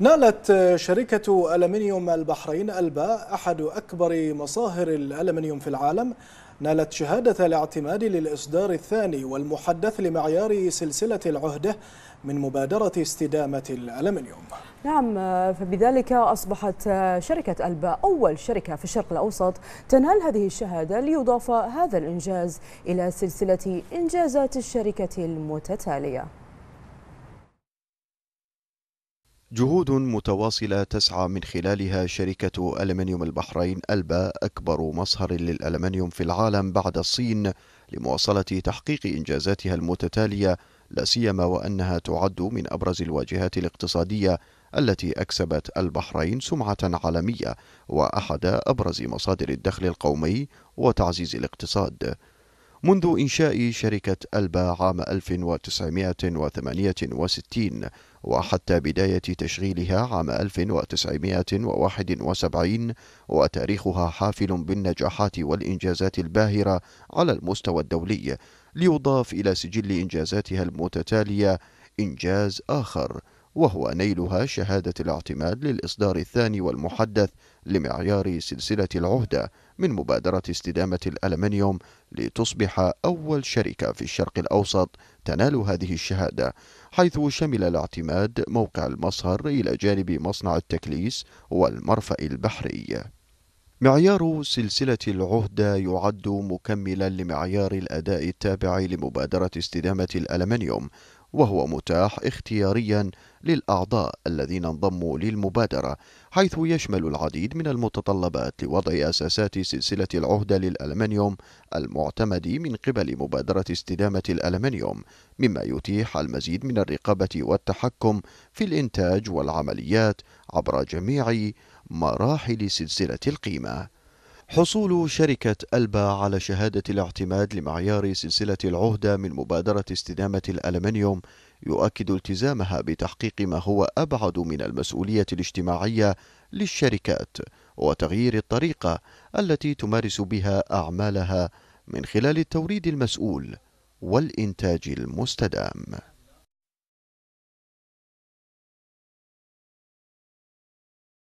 نالت شركة ألمنيوم البحرين ألبا أحد أكبر مصاهر الألمنيوم في العالم نالت شهادة الاعتماد للإصدار الثاني والمحدث لمعيار سلسلة العهدة من مبادرة استدامة الألمنيوم نعم فبذلك أصبحت شركة ألبا أول شركة في الشرق الأوسط تنال هذه الشهادة ليضاف هذا الإنجاز إلى سلسلة إنجازات الشركة المتتالية جهود متواصلة تسعى من خلالها شركة ألمنيوم البحرين ألبا أكبر مصهر للألمنيوم في العالم بعد الصين لمواصلة تحقيق إنجازاتها المتتالية لا سيما وأنها تعد من أبرز الواجهات الاقتصادية التي أكسبت البحرين سمعة عالمية وأحد أبرز مصادر الدخل القومي وتعزيز الاقتصاد. منذ إنشاء شركة ألبا عام 1968 وحتى بداية تشغيلها عام 1971 وتاريخها حافل بالنجاحات والإنجازات الباهرة على المستوى الدولي ليضاف إلى سجل إنجازاتها المتتالية إنجاز آخر وهو نيلها شهادة الاعتماد للإصدار الثاني والمحدث لمعيار سلسلة العهدة من مبادرة استدامة الألمنيوم لتصبح أول شركة في الشرق الأوسط تنال هذه الشهادة حيث شمل الاعتماد موقع المصهر إلى جانب مصنع التكليس والمرفأ البحري معيار سلسلة العهدة يعد مكملا لمعيار الأداء التابع لمبادرة استدامة الألمنيوم وهو متاح اختياريا للأعضاء الذين انضموا للمبادرة حيث يشمل العديد من المتطلبات لوضع أساسات سلسلة العهدة للألمنيوم المعتمد من قبل مبادرة استدامة الألمنيوم مما يتيح المزيد من الرقابة والتحكم في الإنتاج والعمليات عبر جميع مراحل سلسلة القيمة حصول شركة ألبا على شهادة الاعتماد لمعيار سلسلة العهدة من مبادرة استدامة الألمنيوم يؤكد التزامها بتحقيق ما هو أبعد من المسؤولية الاجتماعية للشركات وتغيير الطريقة التي تمارس بها أعمالها من خلال التوريد المسؤول والإنتاج المستدام